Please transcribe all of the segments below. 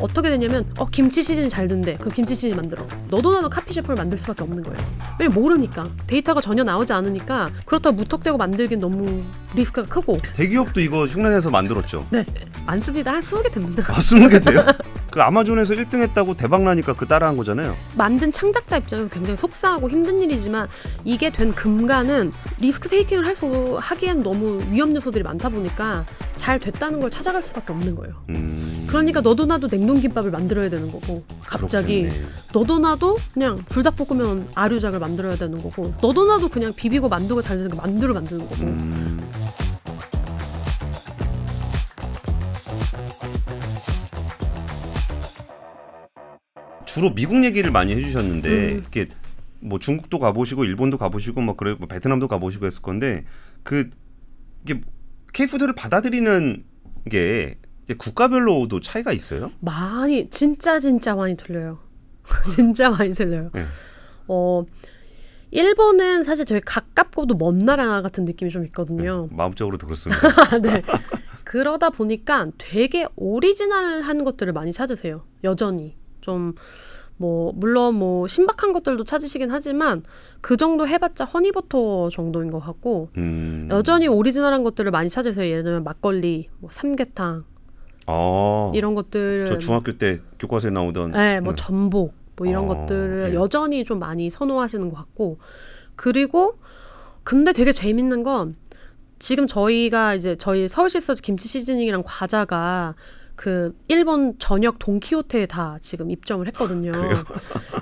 어떻게 되냐면 어 김치 시즌이 잘 된대 그 김치 시즌 만들어 너도 나도 카피셰프를 만들 수밖에 없는 거예요 왜냐 모르니까 데이터가 전혀 나오지 않으니까 그렇다고 무턱대고 만들긴 너무 리스크가 크고 대기업도 이거 흉내내서 만들었죠 네 많습니다 한 20개 됩니다 아 20개 돼요? 그 아마존에서 1등 했다고 대박 나니까 그 따라한 거잖아요. 만든 창작자 입장에서 굉장히 속상하고 힘든 일이지만 이게 된 금가는 리스크 테이킹을 할수 하기엔 너무 위험 요소들이 많다 보니까 잘 됐다는 걸 찾아갈 수밖에 없는 거예요. 음... 그러니까 너도 나도 냉동 김밥을 만들어야 되는 거고 갑자기 그렇겠네. 너도 나도 그냥 불닭볶음면 아류작을 만들어야 되는 거고 너도 나도 그냥 비비고 만두가 잘 되는 거 만두를 만드는 거고. 음... 주로 미국 얘기를 많이 해주셨는데 음. 이렇게 뭐 중국도 가보시고 일본도 가보시고 막 뭐 그래 뭐 베트남도 가보시고 했을 건데 그 이게 케이푸드를 받아들이는 게 국가별로도 차이가 있어요? 많이 진짜 진짜 많이 틀려요. 진짜 많이 틀려요. 네. 어 일본은 사실 되게 가깝고도 먼 나라 같은 느낌이 좀 있거든요. 네, 마음적으로도 그렇습니다. 네. 그러다 보니까 되게 오리지널한 것들을 많이 찾으세요. 여전히. 좀, 뭐, 물론 뭐, 신박한 것들도 찾으시긴 하지만, 그 정도 해봤자 허니버터 정도인 것 같고, 음. 여전히 오리지널한 것들을 많이 찾으세요. 예를 들면 막걸리, 뭐, 삼계탕, 아, 이런 것들. 저 중학교 때 교과서에 나오던. 네, 뭐, 음. 전복, 뭐, 이런 아, 것들을 네. 여전히 좀 많이 선호하시는 것 같고, 그리고, 근데 되게 재밌는 건, 지금 저희가 이제 저희 서울시 에서 김치 시즈닝이랑 과자가 그 일본 전역 동키호테에 다 지금 입점을 했거든요.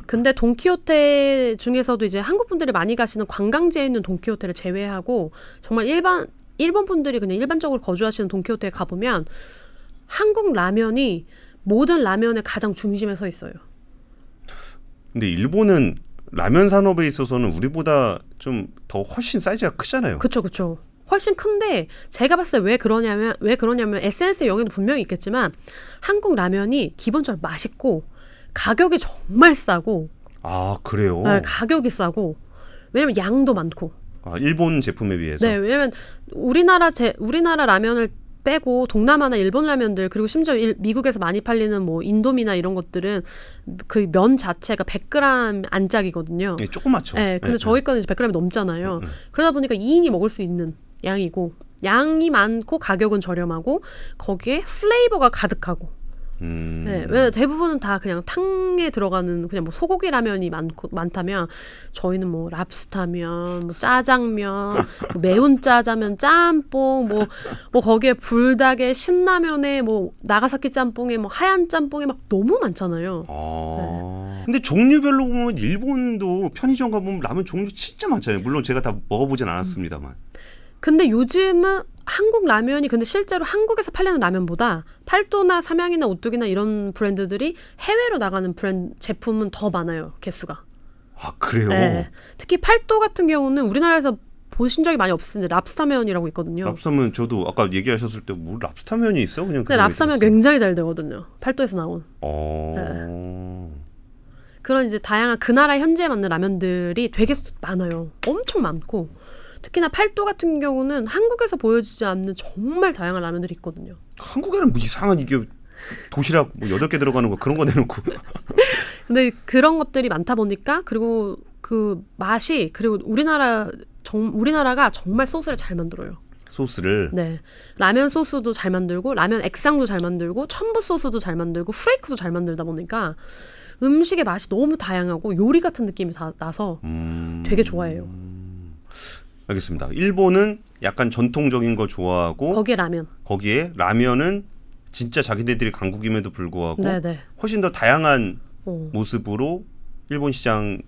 근데 동키호테 중에서도 이제 한국 분들이 많이 가시는 관광지에 있는 동키호테를 제외하고 정말 일반 일본 분들이 그냥 일반적으로 거주하시는 동키호테에 가 보면 한국 라면이 모든 라면의 가장 중심에 서 있어요. 근데 일본은 라면 산업에 있어서는 우리보다 좀 더 훨씬 사이즈가 크잖아요. 그렇죠, 그렇죠. 훨씬 큰데 제가 봤을 때 왜 그러냐면 왜 그러냐면 에센스의 영향도 분명히 있겠지만 한국 라면이 기본적으로 맛있고 가격이 정말 싸고 아 그래요 네, 가격이 싸고 왜냐면 양도 많고 아 일본 제품에 비해서 네 왜냐면 우리나라 제 우리나라 라면을 빼고 동남아나 일본 라면들 그리고 심지어 일, 미국에서 많이 팔리는 뭐 인도미나 이런 것들은 그 면 자체가 100g 안짝이거든요. 예, 조그맣죠. 네, 근데 예, 예, 저희 거는 이제 100g이 넘잖아요. 예, 그러다 보니까 2인이 먹을 수 있는 양이고 양이 많고 가격은 저렴하고 거기에 플레이버가 가득하고 음. 네, 왜 대부분은 다 그냥 탕에 들어가는 그냥 뭐 소고기 라면이 많고 많다면 저희는 뭐 랍스타면, 뭐 짜장면, 뭐 매운 짜장면, 짬뽕, 뭐뭐 뭐 거기에 불닭에 신라면에 뭐 나가사키 짬뽕에 뭐 하얀 짬뽕에 막 너무 많잖아요. 아. 네. 근데 종류별로 보면 일본도 편의점 가보면 라면 종류 진짜 많잖아요. 물론 제가 다 먹어보진 않았습니다만. 근데 요즘은 한국 라면이 근데 실제로 한국에서 팔리는 라면보다 팔도나 삼양이나 오뚝이나 이런 브랜드들이 해외로 나가는 브랜드 제품은 더 많아요 개수가. 아 그래요. 네. 특히 팔도 같은 경우는 우리나라에서 보신 적이 많이 없는데 랍스타면이라고 있거든요. 랍스타면 저도 아까 얘기하셨을 때물 랍스타면이 있어 그냥. 근데 랍스타면 굉장히 잘 되거든요. 팔도에서 나온. 어. 네. 그런 이제 다양한 그 나라 현지에 맞는 라면들이 되게 많아요. 엄청 많고. 특히나 팔도 같은 경우는 한국에서 보여지지 않는 정말 다양한 라면들이 있거든요. 한국에는 뭐 이상한 이게 도시락 뭐 여덟 개 들어가는 거 그런 거 내놓고. 근데 그런 것들이 많다 보니까 그리고 그 맛이 그리고 우리나라 정, 우리나라가 정말 소스를 잘 만들어요. 소스를 네 라면 소스도 잘 만들고 라면 액상도 잘 만들고 첨부 소스도 잘 만들고 후레이크도 잘 만들다 보니까 음식의 맛이 너무 다양하고 요리 같은 느낌이 다 나서 음... 되게 좋아해요. 알겠습니다. 일본은 약간 전통적인 거 좋아하고 거기에 라면. 거기에 라면은 진짜 자기네들이 강국임에도 불구하고 네네. 네. 훨씬 더 다양한 오. 어. 모습으로 일본 시장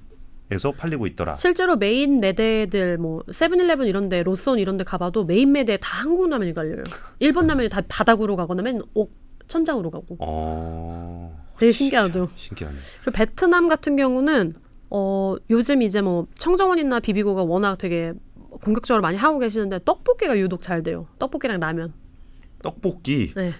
에서 팔리고 있더라. 실제로 메인 매대들 뭐 세븐일레븐 이런데 로스온 이런데 가봐도 메인 매대 다 한국 라면이 갈려요. 일본 음. 라면이 다 바닥으로 가거나 맨 옥, 천장으로 가고. 어... 되게 신기하죠. 신기하네. 그리고 베트남 같은 경우는 어 요즘 이제 뭐 청정원이나 비비고가 워낙 되게 공격적으로 많이 하고 계시는데 떡볶이가 유독 잘 돼요. 떡볶이랑 라면. 떡볶이. 네.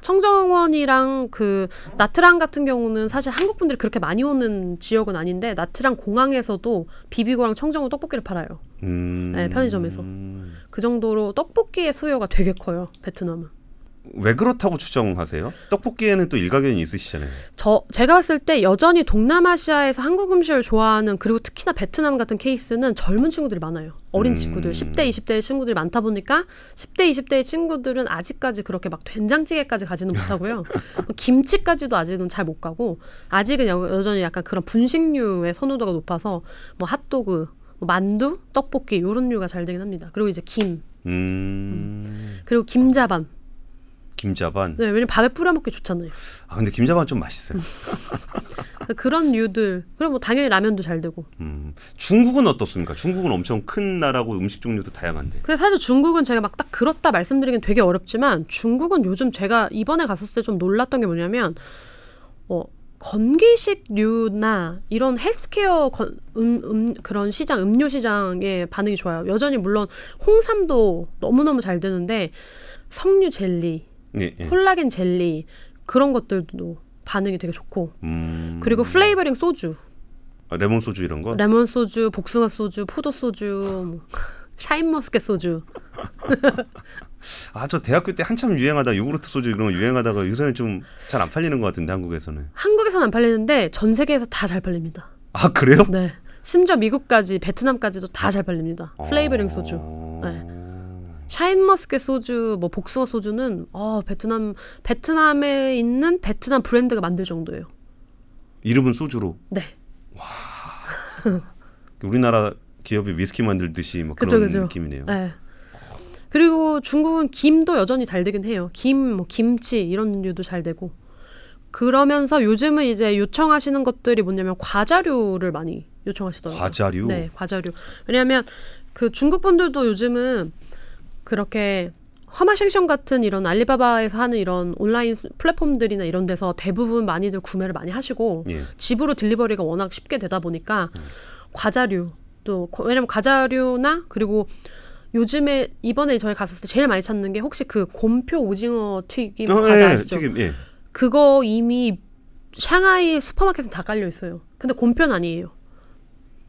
청정원이랑 그 나트랑 같은 경우는 사실 한국 분들이 그렇게 많이 오는 지역은 아닌데 나트랑 공항에서도 비비고랑 청정원 떡볶이를 팔아요. 음... 네, 편의점에서 그 정도로 떡볶이의 수요가 되게 커요 베트남은. 왜 그렇다고 추정하세요? 떡볶이에는 또 일가견이 있으시잖아요. 저 제가 봤을 때 여전히 동남아시아에서 한국 음식을 좋아하는 그리고 특히나 베트남 같은 케이스는 젊은 친구들이 많아요. 어린 음. 친구들, 10대, 20대의 친구들이 많다 보니까 10대, 20대의 친구들은 아직까지 그렇게 막 된장찌개까지 가지는 못하고요. 김치까지도 아직은 잘 못 가고 아직은 여, 전히 약간 그런 분식류의 선호도가 높아서 뭐 핫도그, 뭐 만두, 떡볶이 요런 류가 잘 되긴 합니다. 그리고 이제 김, 음. 음. 그리고 김자반. 김자반. 네, 왜냐면 밥에 뿌려 먹기 좋잖아요. 아 근데 김자반 좀 맛있어요. 그런 류들. 그럼 뭐 당연히 라면도 잘 되고. 음, 중국은 어떻습니까? 중국은 엄청 큰 나라고 음식 종류도 다양한데. 근 사실 중국은 제가 막 딱 그렇다 말씀드리긴 되게 어렵지만 중국은 요즘 제가 이번에 갔었을 때 좀 놀랐던 게 뭐냐면 어 건기식류나 이런 헬스케어 건, 음, 음, 그런 시장 음료 시장의 반응이 좋아요. 여전히 물론 홍삼도 너무너무 잘 되는데 석류 젤리 예, 예. 콜라겐 젤리 그런 것들도 반응이 되게 좋고 음... 그리고 플레이버링 소주 아, 레몬 소주 이런 거 레몬 소주 복숭아 소주 포도 소주 뭐 샤인머스켓 소주 아 저 대학교 때 한참 유행하다 요구르트 소주 이런 거 유행하다가 요새는 좀 잘 안 팔리는 것 같은데 한국에서는 한국에서는 안 팔리는데 전 세계에서 다 잘 팔립니다 아 그래요? 네 심지어 미국까지 베트남까지도 다 잘 팔립니다 플레이버링 소주 어. 네. 샤인머스켓 소주, 뭐 복숭아 소주는 어, 베트남 베트남에 있는 베트남 브랜드가 만들 정도예요. 이름은 소주로. 네. 와. 우리나라 기업이 위스키 만들듯이 막 그런 그쵸, 그쵸. 느낌이네요. 네. 그리고 중국은 김도 여전히 잘 되긴 해요. 김, 뭐 김치 이런 류도 잘 되고. 그러면서 요즘은 이제 요청하시는 것들이 뭐냐면 과자류를 많이 요청하시더라고요. 과자류. 네, 과자류. 왜냐하면 그 중국 분들도 요즘은 그렇게 화마섹션 같은 이런 알리바바에서 하는 이런 온라인 플랫폼들이나 이런 데서 대부분 많이들 구매를 많이 하시고 예. 집으로 딜리버리가 워낙 쉽게 되다 보니까 음. 과자류 또 왜냐면 과자류나 그리고 요즘에 이번에 저희 갔었을 때 제일 많이 찾는 게 혹시 그 곰표 오징어 튀김 어, 과자 예, 아시죠? 튀김, 예. 그거 이미 샹하이 슈퍼마켓은 다 깔려 있어요. 근데 곰표는 아니에요.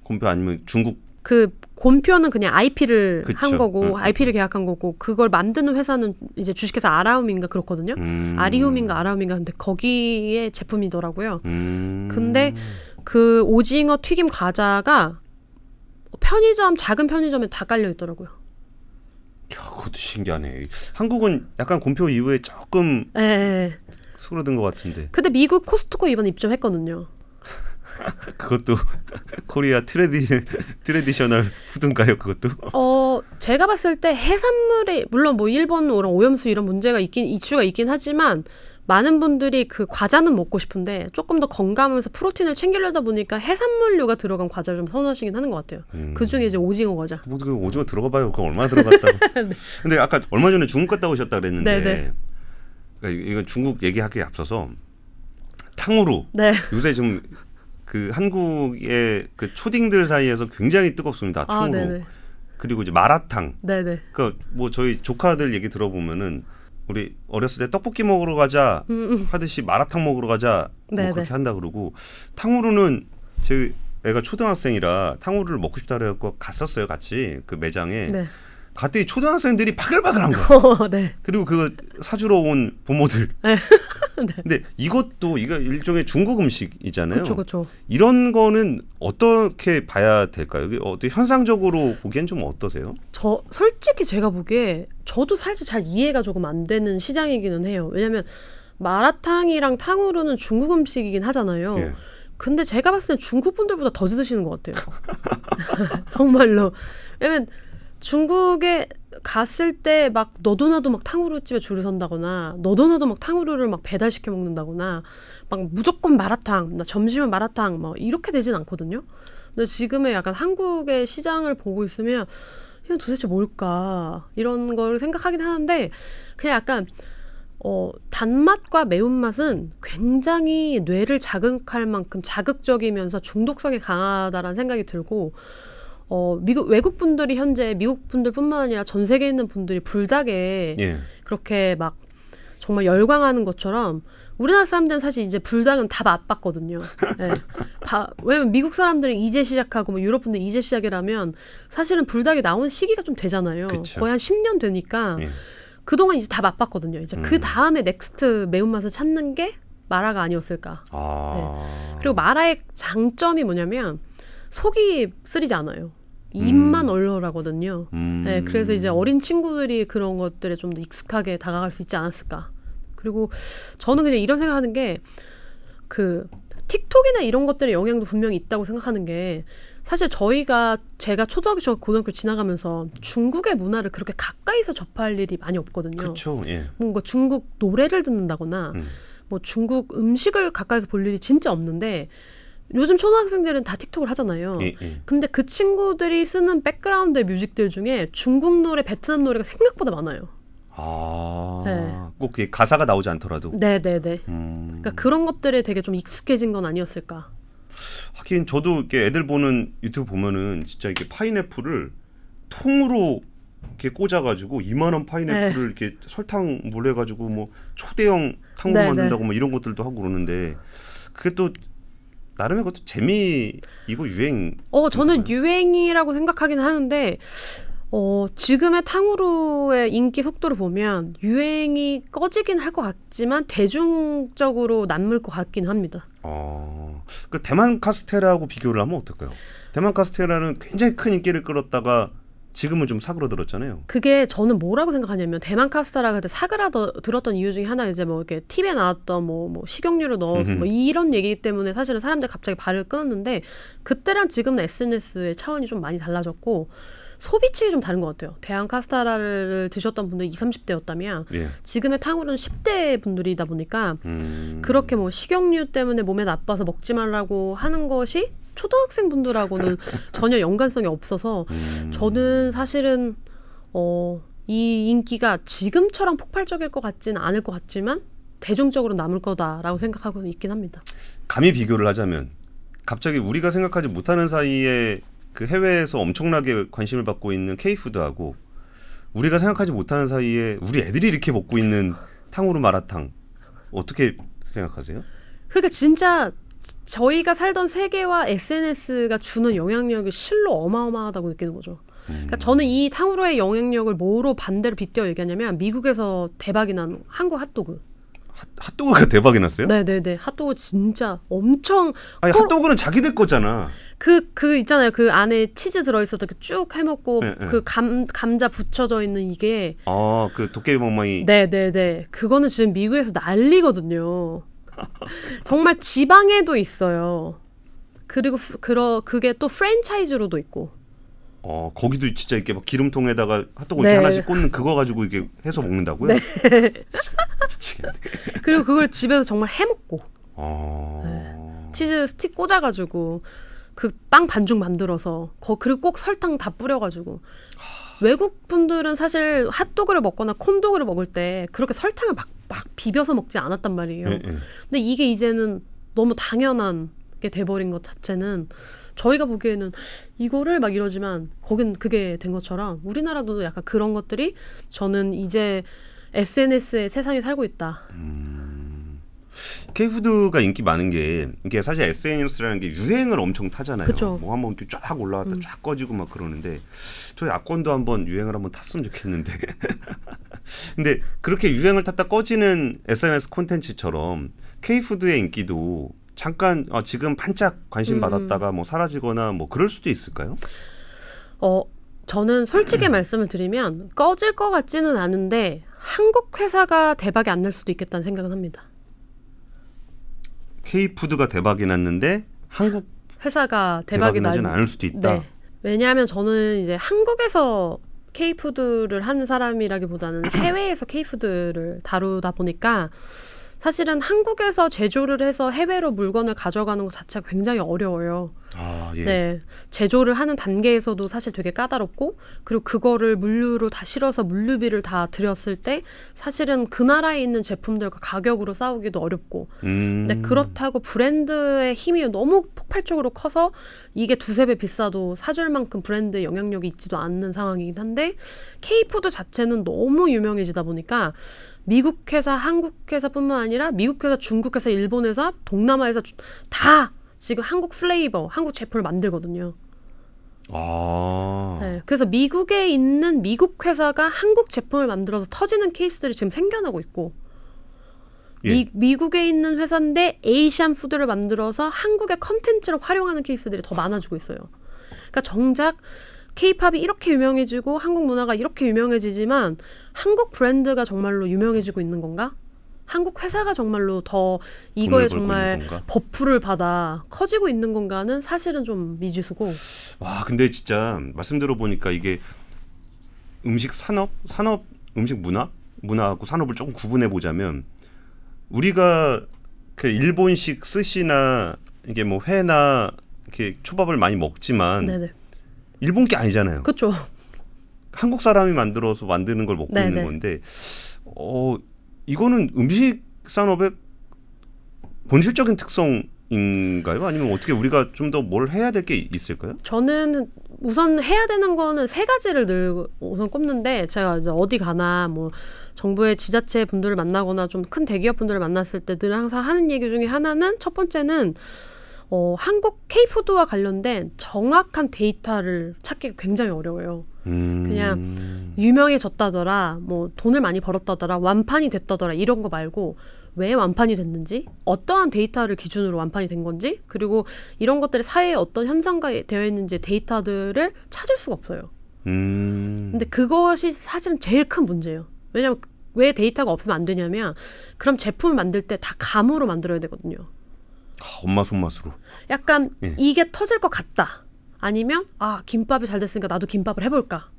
곰표 아니면 중국 그 곰표는 그냥 IP를 그쵸. 한 거고 응. 음, IP를 음, 음. 계약한 거고 그걸 만드는 회사는 이제 주식회사 아라움인가 그렇거든요. 음. 아리움인가 아라움인가 근데 거기에 제품이더라고요. 음. 근데 그 오징어 튀김 과자가 편의점 작은 편의점에 다 깔려 있더라고요. 야, 그것도 신기하네. 한국은 약간 곰표 이후에 조금 에. 예, 예. 수그러든 것 같은데. 근데 미국 코스트코 이번에 입점했거든요. 그것도 코리아 트레디 트레디셔널 푸든가요 그것도? 어 제가 봤을 때 해산물에 물론 뭐 일본 오염수 이런 문제가 있긴 이슈가 있긴 하지만 많은 분들이 그 과자는 먹고 싶은데 조금 더 건강하면서 프로틴을 챙기려다 보니까 해산물류가 들어간 과자를 좀 선호하시긴 하는 것 같아요. 음. 그 중에 이제 오징어 과자. 뭐, 그 오징어 들어가봐요. 그 얼마 나 들어갔다고. 네. 근데 아까 얼마 전에 중국 갔다 오셨다 그랬는데 네, 네. 그러니까 이건 중국 얘기하기에 앞서서 탕후루. 네. 요새 좀그 한국의 그 초딩들 사이에서 굉장히 뜨겁습니다. 총으로. 아, 그리고 이제 마라탕. 네네. 그러니까 뭐 저희 조카들 얘기 들어보면은 우리 어렸을 때 떡볶이 먹으러 가자 음. 하듯이 마라탕 먹으러 가자 뭐 그렇게 한다 그러고 탕후루는 제 애가 초등학생이라 탕후루를 먹고 싶다 그래갖고 갔었어요 같이 그 매장에. 네. 갔더니 초등학생들이 파글파글한 거. 어, 네. 그리고 그 사주러 온 부모들. 네. 네. 근데 이것도 이거 일종의 중국 음식이잖아요. 그렇죠, 그렇죠. 이런 거는 어떻게 봐야 될까요? 어떻게 현상적으로 보기엔 좀 어떠세요? 저 솔직히 제가 보기에 저도 사실 잘 이해가 조금 안 되는 시장이기는 해요. 왜냐하면 마라탕이랑 탕후루는 중국 음식이긴 하잖아요. 예. 근데 제가 봤을 땐 중국 분들보다 더 드시는 것 같아요. 정말로. 왜냐면 중국에 갔을 때 막 너도나도 막 탕후루집에 줄을 선다거나 너도나도 막 탕후루를 막 배달시켜 먹는다거나 막 무조건 마라탕 나 점심은 마라탕 막 뭐 이렇게 되진 않거든요 근데 지금의 약간 한국의 시장을 보고 있으면 이건 도대체 뭘까 이런 걸 생각하긴 하는데 그냥 약간 어, 단맛과 매운맛은 굉장히 뇌를 자극할 만큼 자극적이면서 중독성이 강하다라는 생각이 들고 어, 미국 외국 분들이 현재 미국 분들뿐만 아니라 전 세계에 있는 분들이 불닭에 예. 그렇게 막 정말 열광하는 것처럼 우리나라 사람들은 사실 이제 불닭은 다 맛봤거든요. 예. 바, 왜냐면 미국 사람들은 이제 시작하고 뭐 유럽 분들 이제 시작이라면 사실은 불닭이 나온 시기가 좀 되잖아요. 그쵸. 거의 한 10년 되니까 예. 그동안 이제 다 맛봤거든요. 이제 그 음. 그 다음에 넥스트 매운맛을 찾는 게 마라가 아니었을까. 아. 네. 그리고 마라의 장점이 뭐냐면 속이 쓰리지 않아요. 입만 음. 얼얼하거든요. 네, 음. 네, 그래서 이제 어린 친구들이 그런 것들에 좀 더 익숙하게 다가갈 수 있지 않았을까. 그리고 저는 그냥 이런 생각하는 게 그 틱톡이나 이런 것들의 영향도 분명히 있다고 생각하는 게 사실 저희가 제가 초등학교, 고등학교 지나가면서 중국의 문화를 그렇게 가까이서 접할 일이 많이 없거든요. 그렇죠. 예. 뭔가 중국 노래를 듣는다거나 음. 뭐 중국 음식을 가까이서 볼 일이 진짜 없는데 요즘 초등학생들은 다 틱톡을 하잖아요. 예, 예. 근데 그 친구들이 쓰는 백그라운드의 뮤직들 중에 중국 노래, 베트남 노래가 생각보다 많아요. 아, 네. 꼭 가사가 나오지 않더라도. 네네네. 네, 네. 음... 그러니까 그런 것들에 되게 좀 익숙해진 건 아니었을까. 하긴 저도 이렇게 애들 보는 유튜브 보면은 진짜 이게 파인애플을 통으로 이렇게 꽂아가지고 2만원 파인애플을 네. 이렇게 설탕 물해가지고 뭐 초대형 탕후루 네, 만든다고 뭐 이런 것들도 하고 그러는데 그게 또 나름의 것도재미이거 유행. 어 저는 유행이라고 생각하긴 하는데 어, 지금의 탕후루의 인기 속도를 보면 유행이 꺼지긴 할 것 같지만 대중적으로 남을 것 같긴 합니다. 어, 그 대만 카스테라하고 비교를 하면 어떨까요? 대만 카스테라는 굉장히 큰 인기를 끌었다가 지금은 좀 사그러들었잖아요. 그게 저는 뭐라고 생각하냐면 대만 카스타라가 그때 사그라들었던 이유 중에 하나 이제 뭐 이렇게 팁에 나왔던 뭐, 뭐 식용유를 넣어서 뭐 이런 얘기 때문에 사실은 사람들 갑자기 발을 끊었는데 그때랑 지금 SNS의 차원이 좀 많이 달라졌고 소비층이 좀 다른 것 같아요. 대한 카스타라를 드셨던 분들 20, 30대였다면 예. 지금의 탕후루는 10대 분들이다 보니까 음... 그렇게 뭐 식용유 때문에 몸에 나빠서 먹지 말라고 하는 것이 초등학생 분들하고는 전혀 연관성이 없어서 음. 저는 사실은 어, 이 인기가 지금처럼 폭발적일 것 같지는 않을 것 같지만 대중적으로 남을 거다라고 생각하고는 있긴 합니다. 감히 비교를 하자면 갑자기 우리가 생각하지 못하는 사이에 그 해외에서 엄청나게 관심을 받고 있는 케이푸드하고 우리가 생각하지 못하는 사이에 우리 애들이 이렇게 먹고 있는 탕후루 마라탕 어떻게 생각하세요? 그러니까 진짜 저희가 살던 세계와 SNS가 주는 영향력이 실로 어마어마하다고 느끼는 거죠. 그러니까 음. 저는 이 탕후루의 영향력을 뭐로 반대로 빗대어 얘기하냐면 미국에서 대박이 난 한국 핫도그. 핫, 핫도그가 대박이 났어요? 네네네. 핫도그 진짜 엄청. 아니 콜... 핫도그는 자기들 거잖아. 그그 그 있잖아요. 그 안에 치즈 들어있어 이쭉 해먹고 네, 예, 예. 그감 감자 붙여져 있는 이게. 아 그 도깨비 멍멍이. 네네네. 그거는 지금 미국에서 난리거든요. 정말 지방에도 있어요. 그리고 그러 그게 또 프랜차이즈로도 있고. 어 거기도 진짜 이렇게 막 기름통에다가 핫도그 네. 하나씩 꽂는 그거 가지고 이게 렇 해서 먹는다고요? 네. 미치겠네. 그리고 그걸 집에서 정말 해 먹고. 어... 네. 치즈 스틱 꽂아가지고 그 빵 반죽 만들어서 거 그리고 꼭 설탕 다 뿌려가지고. 외국 분들은 사실 핫도그를 먹거나 콘도그를 먹을 때 그렇게 설탕을 막, 막 비벼서 먹지 않았단 말이에요. 네, 네. 근데 이게 이제는 너무 당연한 게 돼버린 것 자체는 저희가 보기에는 이거를 막 이러지만 거긴 그게 된 것처럼 우리나라도 약간 그런 것들이 저는 이제 SNS의 세상에 살고 있다. 음. 케이푸드가 인기 많은 게 이게 사실 SNS라는 게 유행을 엄청 타잖아요. 뭐 한번 쫙 올라왔다 음. 쫙 꺼지고 막 그러는데 저희 악권도 한번 유행을 한번 탔으면 좋겠는데. 근데 그렇게 유행을 탔다 꺼지는 SNS 콘텐츠처럼 케이푸드의 인기도 잠깐 어, 지금 반짝 관심 음. 받았다가 뭐 사라지거나 뭐 그럴 수도 있을까요? 어 저는 솔직히 음. 말씀을 드리면 꺼질 것 같지는 않은데 한국 회사가 대박이 안 날 수도 있겠다는 생각은 합니다. K푸드가 대박이 났는데 한국 회사가 대박이, 대 나진 않을 수도 있다. 네. 왜냐하면 저는 이제 한국에서 K푸드를 하는 사람이라기보다는 해외에서 K푸드를 다루다 보니까 사실은 한국에서 제조를 해서 해외로 물건을 가져가는 것 자체가 굉장히 어려워요. 아, 예. 네. 제조를 하는 단계에서도 사실 되게 까다롭고 그리고 그거를 물류로 다 실어서 물류비를 다 들였을 때 사실은 그 나라에 있는 제품들과 가격으로 싸우기도 어렵고 음. 근데 그렇다고 브랜드의 힘이 너무 폭발적으로 커서 이게 두세 배 비싸도 사줄 만큼 브랜드의 영향력이 있지도 않는 상황이긴 한데 케이푸드 자체는 너무 유명해지다 보니까 미국 회사, 한국 회사뿐만 아니라 미국 회사, 중국 회사, 일본 회사, 동남아에서 다 지금 한국 플레이버, 한국 제품을 만들거든요. 아. 네, 그래서 미국에 있는 미국 회사가 한국 제품을 만들어서 터지는 케이스들이 지금 생겨나고 있고 예. 미, 국에 있는 회사인데 에이시안 푸드를 만들어서 한국의 컨텐츠를 활용하는 케이스들이 더 많아지고 있어요. 그러니까 정작 케이팝이 이렇게 유명해지고 한국 문화가 이렇게 유명해지지만 한국 브랜드가 정말로 유명해지고 있는 건가? 한국 회사가 정말로 더 이거에 정말 버프를 받아 커지고 있는 건가는 사실은 좀 미지수고. 와 근데 진짜 말씀 들어보니까 이게 음식 산업, 산업 음식 문화, 문화하고 산업을 조금 구분해 보자면 우리가 그 일본식 스시나 이게 뭐 회나 이렇게 초밥을 많이 먹지만 네네. 일본 게 아니잖아요. 그렇죠. 한국 사람이 만들어서 만드는 걸 먹고 네네. 있는 건데 어 이거는 음식 산업의 본질적인 특성 인가요? 아니면 어떻게 우리가 좀 더 뭘 해야 될 게 있을까요? 저는 우선 해야 되는 거는 세 가지를 늘 우선 꼽는데 제가 이제 어디 가나 뭐 정부의 지자체 분들을 만나거나 좀 큰 대기업 분들을 만났을 때 늘 항상 하는 얘기 중에 하나는 첫 번째는 어, 한국 케이푸드와 관련된 정확한 데이터를 찾기가 굉장히 어려워요. 음. 그냥 유명해졌다더라, 뭐 돈을 많이 벌었다더라, 완판이 됐다더라 이런 거 말고 왜 완판이 됐는지, 어떠한 데이터를 기준으로 완판이 된 건지, 그리고 이런 것들이 사회의 어떤 현상과 되어 있는지 데이터들을 찾을 수가 없어요. 음. 근데 그것이 사실은 제일 큰 문제예요. 왜냐면 왜 데이터가 없으면 안 되냐면 그럼 제품을 만들 때 다 감으로 만들어야 되거든요. 아, 엄마 손맛으로. 약간 예. 이게 터질 것 같다. 아니면 아 김밥이 잘 됐으니까 나도 김밥을 해볼까.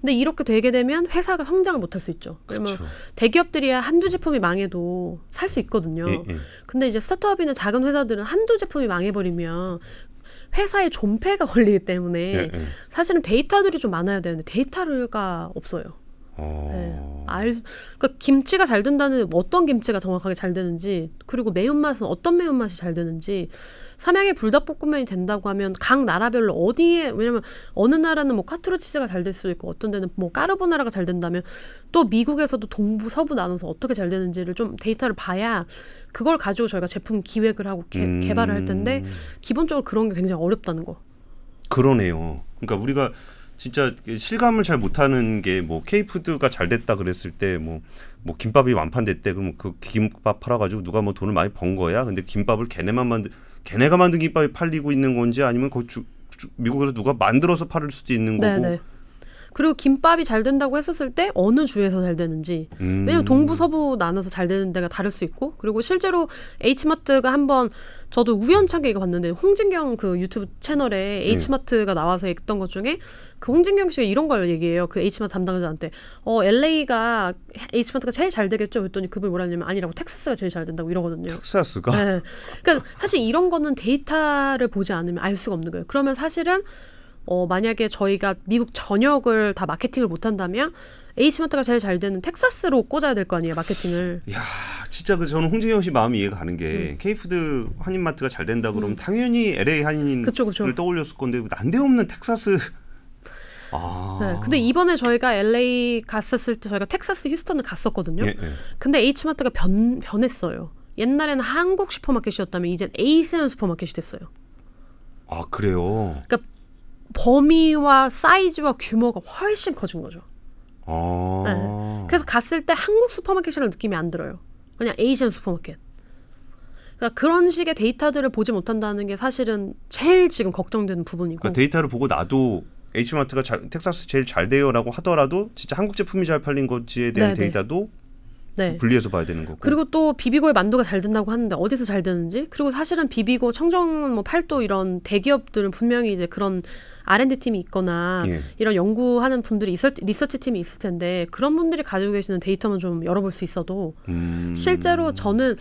근데 이렇게 되게 되면 회사가 성장을 못할 수 있죠. 그러면 대기업들이야 한두 제품이 망해도 살 수 있거든요. 예, 예. 근데 이제 스타트업이나 작은 회사들은 한두 제품이 망해버리면 회사의 존폐가 걸리기 때문에 예, 예, 사실은 데이터들이 좀 많아야 되는데 데이터가 없어요. 어... 네. 알, 그러니까 김치가 잘 된다는 어떤 김치가 정확하게 잘 되는지 그리고 매운맛은 어떤 매운맛이 잘 되는지 삼양의 불닭볶음면이 된다고 하면 각 나라별로 어디에 왜냐면 어느 나라는 뭐 카트로치즈가 잘 될 수도 있고 어떤 데는 뭐 까르보나라가 잘 된다면 또 미국에서도 동부 서부 나눠서 어떻게 잘 되는지를 좀 데이터를 봐야 그걸 가지고 저희가 제품 기획을 하고 개, 음... 개발을 할 텐데 기본적으로 그런 게 굉장히 어렵다는 거. 그러네요. 그러니까 우리가 진짜 실감을 잘 못하는 게 뭐 케이푸드가 잘 됐다 그랬을 때뭐뭐 뭐 김밥이 완판됐대 그러면그 김밥 팔아가지고 누가 뭐 돈을 많이 번 거야 근데 김밥을 걔네만 만든 걔네가 만든 김밥이 팔리고 있는 건지 아니면 그 주, 주, 미국에서 누가 만들어서 팔을 수도 있는 거고 네네. 네. 그리고 김밥이 잘 된다고 했었을 때 어느 주에서 잘 되는지 음. 왜냐면 동부 서부 나눠서 잘 되는 데가 다를 수 있고 그리고 실제로 H마트가 한번 저도 우연찮게 이거 봤는데 홍진경 그 유튜브 채널에 네. H마트가 나와서 했던 것 중에 그 홍진경 씨가 이런 걸 얘기해요. 그 H마트 담당자한테 어 LA가 H마트가 제일 잘 되겠죠. 그랬더니 그분이 뭐라 했냐면 아니라고 텍사스가 제일 잘 된다고 이러거든요. 텍사스가? 네. 그러니까 사실 이런 거는 데이터를 보지 않으면 알 수가 없는 거예요. 그러면 사실은 어, 만약에 저희가 미국 전역을 다 마케팅을 못한다면 H마트가 제일 잘 되는 텍사스로 꽂아야 될 거 아니에요 마케팅을. 야 진짜 그 저는 홍진영 씨 마음이 이해가 가는 게케이푸드 음. 한인마트가 잘 된다 음. 그러면 음. 당연히 LA 한인을 그쵸, 그쵸. 떠올렸을 건데 난데없는 텍사스. 아. 네, 근데 이번에 저희가 LA 갔었을 때 저희가 텍사스 휴스턴을 갔었거든요. 예, 예. 근데 H마트가 변 변했어요. 옛날에는 한국 슈퍼마켓이었다면 이제 a s e a 슈퍼마켓이 됐어요. 아 그래요. 그러니까 범위와 사이즈와 규모가 훨씬 커진 거죠. 아 네. 그래서 갔을 때 한국 슈퍼마켓이라는 느낌이 안 들어요. 그냥 에이시안 슈퍼마켓. 그러니까 그런 식의 데이터들을 보지 못한다는 게 사실은 제일 지금 걱정되는 부분이고. 그러니까 데이터를 보고 나도 H마트가 자, 텍사스 제일 잘 돼요라고 하더라도 진짜 한국 제품이 잘 팔린 것지에 대한 네네. 네. 데이터도 네. 분리해서 봐야 되는 거고. 그리고 또 비비고의 만두가 잘 된다고 하는데 어디서 잘 되는지 그리고 사실은 비비고 청정 뭐 팔도 이런 대기업들은 분명히 이제 그런 R&D 팀이 있거나 예. 이런 연구하는 분들이 있을 리서치 팀이 있을 텐데 그런 분들이 가지고 계시는 데이터만 좀 열어볼 수 있어도 음. 실제로 저는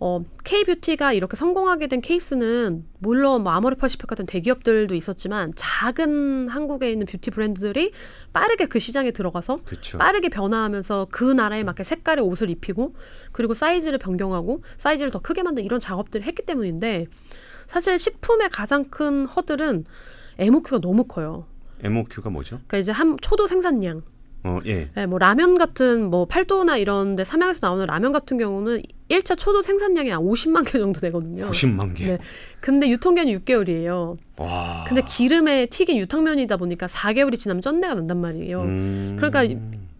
어, K 뷰티가 이렇게 성공하게 된 케이스는 물론 뭐 아모레퍼시픽 같은 대기업들도 있었지만 작은 한국에 있는 뷰티 브랜드들이 빠르게 그 시장에 들어가서 그쵸. 빠르게 변화하면서 그 나라에 맞게 색깔의 옷을 입히고 그리고 사이즈를 변경하고 사이즈를 더 크게 만든 이런 작업들을 했기 때문인데 사실 식품의 가장 큰 허들은 MOQ가 너무 커요. MOQ가 뭐죠? 그러니까 이제 한 초도 생산량. 어, 예. 네, 뭐 라면 같은 뭐 팔도나 이런 데 삼양에서 나오는 라면 같은 경우는 1차 초도 생산량이 한 50만 개 정도 되거든요. 50만 개. 네. 근데 유통기한이 6개월이에요. 와. 근데 기름에 튀긴 유탕면이다 보니까 4개월이 지나면 쩐내가 난단 말이에요. 음... 그러니까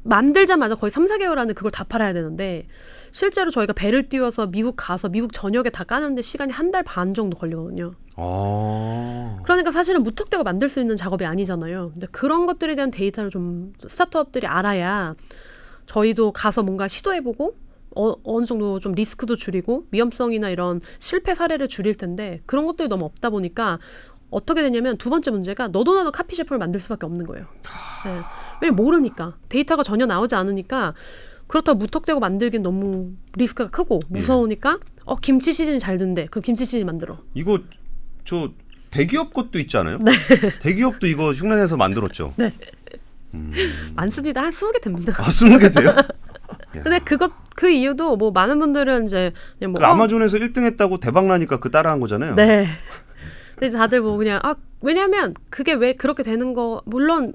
만들자마자 거의 3, 4개월 안에 그걸 다 팔아야 되는데 실제로 저희가 배를 띄워서 미국 가서 미국 전역에 다 까는데 시간이 한 달 반 정도 걸리거든요. 아... 그러니까 사실은 무턱대고 만들 수 있는 작업이 아니잖아요. 근데 그런 것들에 대한 데이터를 좀 스타트업들이 알아야 저희도 가서 뭔가 시도해보고 어, 어느 정도 좀 리스크도 줄이고 위험성이나 이런 실패 사례를 줄일 텐데 그런 것들이 너무 없다 보니까 어떻게 되냐면 두 번째 문제가 너도 나도 카피 제품을 만들 수밖에 없는 거예요. 네. 왜냐면 모르니까 데이터가 전혀 나오지 않으니까 그렇다고 무턱대고 만들긴 너무 리스크가 크고 예. 무서우니까 예. 어 김치 시즌이 잘 된대 그럼 김치 시즌 만들어 이거 저 대기업 것도 있잖아요 네. 대기업도 이거 흉내내서 만들었죠 네. 음... 많습니다 한 스무 개 됩니다 아 스무 개 돼요? 근데 그것 그 이유도 뭐 많은 분들은 이제 그냥 뭐그 아마존에서 어? 1등 했다고 대박 나니까 그 따라한 거잖아요. 네. 근데 다들 뭐 그냥 아 왜냐하면 그게 왜 그렇게 되는 거 물론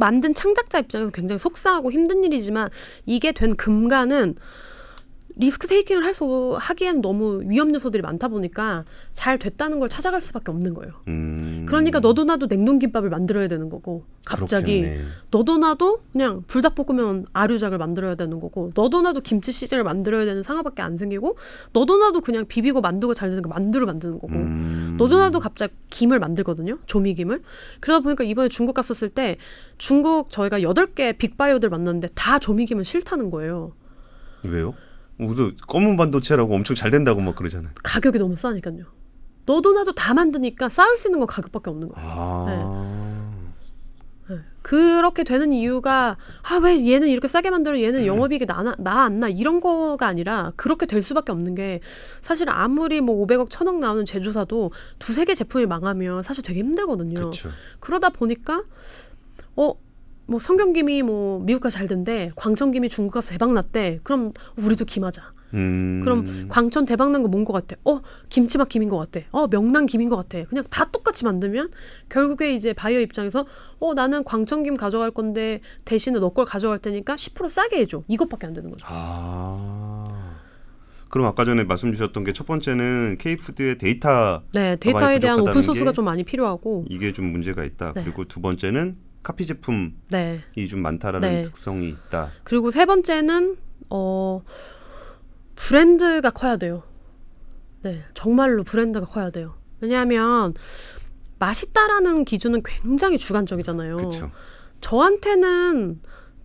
만든 창작자 입장에서 굉장히 속상하고 힘든 일이지만 이게 된 금가는 리스크 테이킹을 할수 하기엔 너무 위험 요소들이 많다 보니까 잘 됐다는 걸 찾아갈 수밖에 없는 거예요. 음... 그러니까 너도 나도 냉동김밥을 만들어야 되는 거고 갑자기 그렇겠네. 너도 나도 그냥 불닭볶음면 아류작을 만들어야 되는 거고 너도 나도 김치 시즈를 만들어야 되는 상황밖에 안 생기고 너도 나도 그냥 비비고 만두가 잘 되는 거 만두를 만드는 거고 음... 너도 나도 갑자기 김을 만들거든요. 조미김을. 그러다 보니까 이번에 중국 갔었을 때 중국 저희가 여덟 개 빅바이오들 만났는데 다 조미김은 싫다는 거예요. 왜요? 무슨 검은 반도체라고 엄청 잘 된다고 막 그러잖아요. 가격이 너무 싸니까요. 너도 나도 다 만드니까 싸울 수 있는 건 가격밖에 없는 거예요. 아... 네. 네. 그렇게 되는 이유가 아 왜 얘는 이렇게 싸게 만들어 얘는 음. 영업이익이 나안 나 이런 거가 아니라 그렇게 될 수밖에 없는 게 사실 아무리 뭐 500억 1000억 나오는 제조사도 두세 개 제품이 망하면 사실 되게 힘들거든요. 그쵸. 그러다 보니까 어뭐 성경김이 뭐 미국가 잘 된대 광천김이 중국 가서 대박 났대 그럼 우리도 김하자 음. 그럼 광천 대박 난 거 뭔 거 같아 어 김치맛 김인 거 같아 어 명란 김인 거 같아 그냥 다 똑같이 만들면 결국에 이제 바이어 입장에서 어 나는 광천김 가져갈 건데 대신에 너 걸 가져갈 테니까 10% 싸게 해줘 이것밖에 안 되는 거죠 아. 그럼 아까 전에 말씀 주셨던 게 첫 번째는 케이프드의 데이터 네 데이터에 대한 오픈 소스가 좀 많이 필요하고 이게 좀 문제가 있다 네. 그리고 두 번째는 카피 제품이 네. 좀 많다라는 네. 특성이 있다. 그리고 세 번째는 어 브랜드가 커야 돼요. 네, 정말로 브랜드가 커야 돼요. 왜냐하면 맛있다라는 기준은 굉장히 주관적이잖아요. 그쵸. 저한테는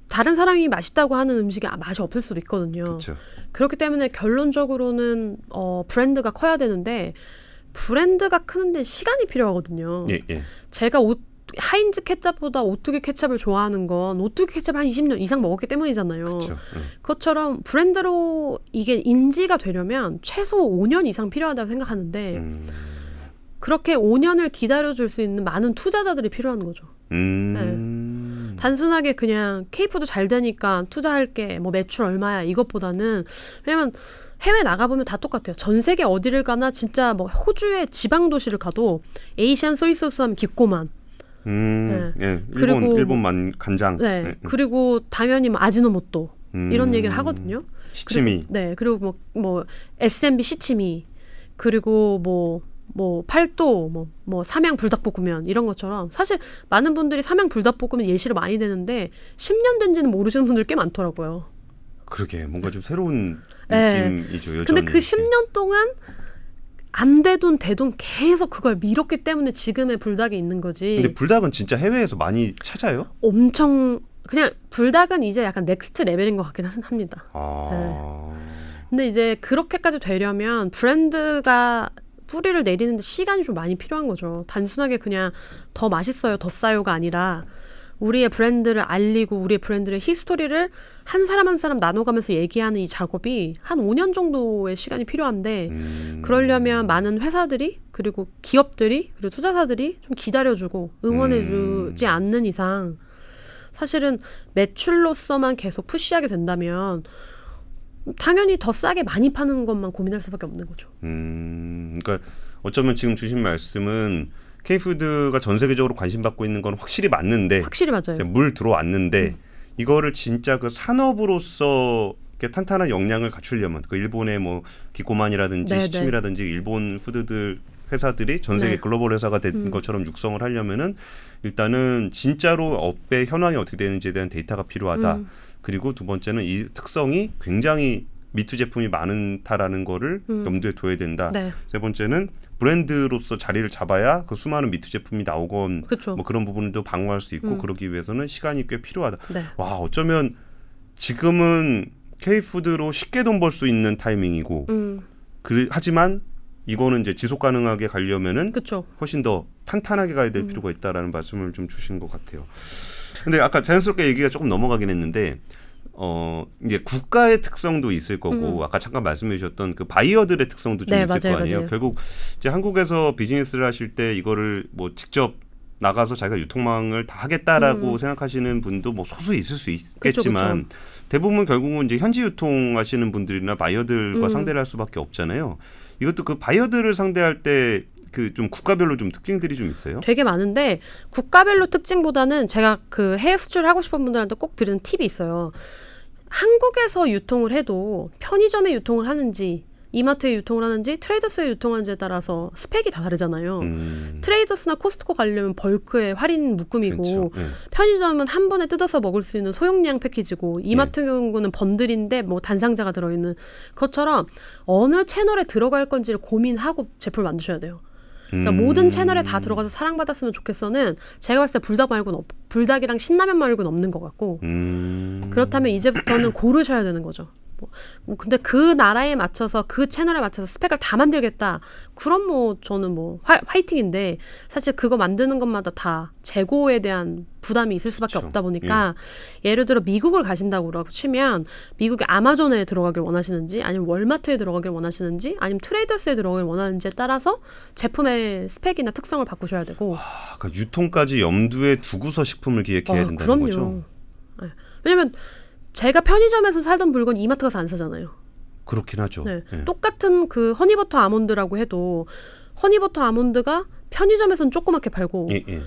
다른 사람이 맛있다고 하는 음식이 아, 맛이 없을 수도 있거든요. 그쵸. 그렇기 때문에 결론적으로는 어, 브랜드가 커야 되는데 브랜드가 크는데 시간이 필요하거든요. 예, 예. 제가 옷 하인즈 케첩보다 오뚜기 케첩을 좋아하는 건 오뚜기 케첩 한 20년 이상 먹었기 때문이잖아요. 그 응. 예. 그것처럼 브랜드로 이게 인지가 되려면 최소 5년 이상 필요하다고 생각하는데 음. 그렇게 5년을 기다려줄 수 있는 많은 투자자들이 필요한 거죠. 음. 네. 단순하게 그냥 케이프도 잘 되니까 투자할게 뭐 매출 얼마야 이것보다는 왜냐면 해외 나가보면 다 똑같아요. 전 세계 어디를 가나 진짜 뭐 호주의 지방 도시를 가도 에이시안 소리소스 하면 깊고만 음, 네. 예, 일본, 그리고 뭐 일본만 간장. 네. 네. 음. 그리고 당연히 뭐 아지노모토 음, 이런 얘기를 하거든요. 시치미. 그리고, 네. 그리고 뭐, 뭐 SMB 시치미 그리고 뭐. 뭐 팔도 뭐, 뭐 삼양 불닭볶음면 이런 것처럼 사실 많은 분들이 삼양 불닭볶음면 예시를 많이 내는데 10년 된지는 모르시는 분들 꽤 많더라고요. 그러게 뭔가 좀 새로운 네. 느낌이죠. 여 근데 그 10년 동안 안 되든 되든 계속 그걸 밀었기 때문에 지금의 불닭이 있는 거지. 근데 불닭은 진짜 해외에서 많이 찾아요? 엄청 그냥 불닭은 이제 약간 넥스트 레벨인 것 같긴 합니다. 아... 네. 근데 이제 그렇게까지 되려면 브랜드가 뿌리를 내리는데 시간이 좀 많이 필요한 거죠. 단순하게 그냥 더 맛있어요, 더 싸요가 아니라 우리의 브랜드를 알리고 우리의 브랜드의 히스토리를 한 사람 한 사람 나눠가면서 얘기하는 이 작업이 한 5년 정도의 시간이 필요한데 음. 그러려면 많은 회사들이 그리고 기업들이 그리고 투자사들이 좀 기다려주고 응원해주지 음. 않는 이상 사실은 매출로서만 계속 푸시하게 된다면 당연히 더 싸게 많이 파는 것만 고민할 수밖에 없는 거죠. 음, 그러니까 어쩌면 지금 주신 말씀은 케이푸드가 전 세계적으로 관심 받고 있는 건 확실히 맞는데 확실히 맞아요. 물 들어왔는데 음. 이거를 진짜 그 산업으로서 이렇게 탄탄한 역량을 갖추려면 그 일본의 뭐 기코만이라든지 네, 네. 시침이라든지 일본 푸드들 회사들이 전 세계 네. 글로벌 회사가 된 음. 것처럼 육성을 하려면은 일단은 진짜로 업계 현황이 어떻게 되는지에 대한 데이터가 필요하다. 음. 그리고 두 번째는 이 특성이 굉장히 미투 제품이 많다라는 거를 음. 염두에 둬야 된다. 네. 세 번째는 브랜드로서 자리를 잡아야 그 수많은 미투 제품이 나오건 그쵸. 뭐 그런 부분도 방어할 수 있고 음. 그러기 위해서는 시간이 꽤 필요하다. 네. 와 어쩌면 지금은 케이푸드로 쉽게 돈 벌 수 있는 타이밍이고 음. 그, 하지만 이거는 이제 지속 가능하게 가려면은 그쵸. 훨씬 더 탄탄하게 가야 될 음. 필요가 있다라는 말씀을 좀 주신 것 같아요. 근데 아까 자연스럽게 얘기가 조금 넘어가긴 했는데 어 이제 국가의 특성도 있을 거고 음. 아까 잠깐 말씀해 주셨던 그 바이어들의 특성도 좀 네, 있을 맞아요, 거 아니에요. 맞아요. 결국 이제 한국에서 비즈니스를 하실 때 이거를 뭐 직접 나가서 자기가 유통망을 다 하겠다라고 음. 생각하시는 분도 뭐 소수 있을 수 있겠지만 그쵸, 그쵸. 대부분 결국은 이제 현지 유통하시는 분들이나 바이어들과 음. 상대를 할 수밖에 없잖아요. 이것도 그 바이어들을 상대할 때 그 좀 국가별로 좀 특징들이 좀 있어요? 되게 많은데 국가별로 특징보다는 제가 그 해외 수출을 하고 싶은 분들한테 꼭 드리는 팁이 있어요. 한국에서 유통을 해도 편의점에 유통을 하는지 이마트에 유통을 하는지 트레이더스에 유통하는지에 따라서 스펙이 다 다르잖아요. 음. 트레이더스나 코스트코 가려면 벌크에 할인 묶음이고 그렇죠. 예. 편의점은 한 번에 뜯어서 먹을 수 있는 소용량 패키지고 이마트 예. 경우는 번들인데 뭐 단상자가 들어있는 것처럼 어느 채널에 들어갈 건지를 고민하고 제품을 만드셔야 돼요. 그러니까 음. 모든 채널에 다 들어가서 사랑받았으면 좋겠어는 제가 봤을 때 불닭 말고는 없, 불닭이랑 신라면 말고는 없는 것 같고 음. 그렇다면 이제부터는 고르셔야 되는 거죠. 뭐 근데 그 나라에 맞춰서 그 채널에 맞춰서 스펙을 다 만들겠다. 그럼 뭐 저는 뭐 화, 이팅인데 사실 그거 만드는 것마다 다 재고에 대한 부담이 있을 수밖에 그렇죠. 없다 보니까 예. 예를 들어 미국을 가신다고 치면 미국의 아마존에 들어가길 원하시는지 아니면 월마트에 들어가길 원하시는지 아니면 트레이더스에 들어가길 원하는지에 따라서 제품의 스펙이나 특성을 바꾸셔야 되고 아, 그러니까 유통까지 염두에 두고서 식품을 기획해야 아, 된다는 그럼요. 거죠. 네. 왜냐면 제가 편의점에서 살던 물건 이마트 가서 안 사잖아요. 그렇긴 하죠. 네. 네. 똑같은 그 허니버터 아몬드라고 해도 허니버터 아몬드가 편의점에선 조그맣게 팔고 예, 예.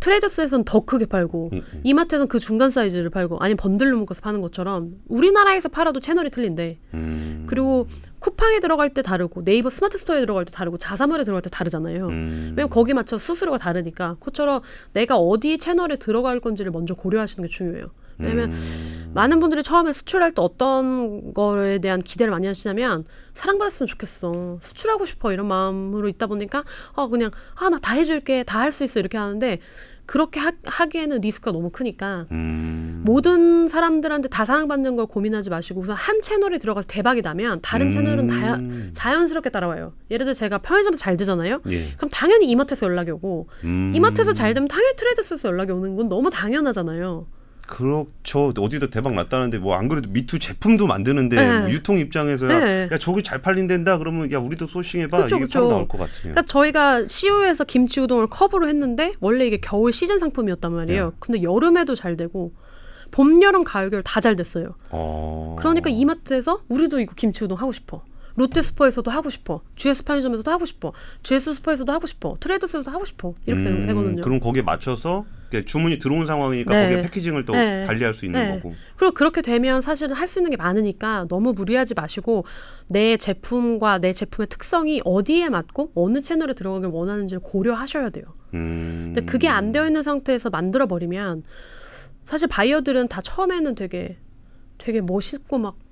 트레이더스에선 더 크게 팔고 예, 이마트에선 그 중간 사이즈를 팔고 아니면 번들로 묶어서 파는 것처럼 우리나라에서 팔아도 채널이 틀린데 음. 그리고 쿠팡에 들어갈 때 다르고 네이버 스마트 스토어에 들어갈 때 다르고 자사몰에 들어갈 때 다르잖아요 음. 왜냐면 거기 맞춰 수수료가 다르니까 그처럼 내가 어디 채널에 들어갈 건지를 먼저 고려하시는 게 중요해요 왜냐면 음. 많은 분들이 처음에 수출할 때 어떤 거에 대한 기대를 많이 하시냐면 사랑받았으면 좋겠어 수출하고 싶어 이런 마음으로 있다 보니까 어 그냥 아나 다 해줄게 다 할 수 있어 이렇게 하는데 그렇게 하, 기에는 리스크가 너무 크니까 음. 모든 사람들한테 다 사랑받는 걸 고민하지 마시고 우선 한 채널에 들어가서 대박이 나면 다른 음. 채널은 다, 음. 자연스럽게 따라와요. 예를 들어 제가 편의점에서 잘 되잖아요. 예. 그럼 당연히 이마트에서 연락이 오고 음. 이마트에서 잘 되면 당연히 트레이더스에서 연락이 오는 건 너무 당연하잖아요. 그렇죠. 어디도 대박 났다는데 뭐 안 그래도 미투 제품도 만드는데 네. 뭐 유통 입장에서야 네. 야 저기 잘 팔린댄다 그러면 야 우리도 소싱해봐 그쵸, 이게 바로 나올 것같은데 그러니까 저희가 시 u e 에서 김치 우동을 컵으로 했는데 원래 이게 겨울 시즌 상품이었단 말이에요. 네. 근데 여름에도 잘 되고 봄, 여름, 가을, 겨울 다 잘 됐어요. 어... 그러니까 이마트에서 우리도 이거 김치 우동 하고 싶어. 롯데스퍼에서도 하고 싶어. GS 편의점에서도 하고 싶어. GS 스퍼에서도 하고 싶어. 트레이드스에서도 하고 싶어. 이렇게 음, 되거든요. 그럼 거기에 맞춰서 주문이 들어온 상황이니까 네. 거기에 패키징을 또 네. 관리할 수 있는 네. 거고. 그리고 그렇게 되면 사실은 할 수 있는 게 많으니까 너무 무리하지 마시고 내 제품과 내 제품의 특성이 어디에 맞고 어느 채널에 들어가길 원하는지를 고려하셔야 돼요. 음. 근데 그게 안 되어 있는 상태에서 만들어 버리면 사실 바이어들은 다 처음에는 되게 되게 멋있고 막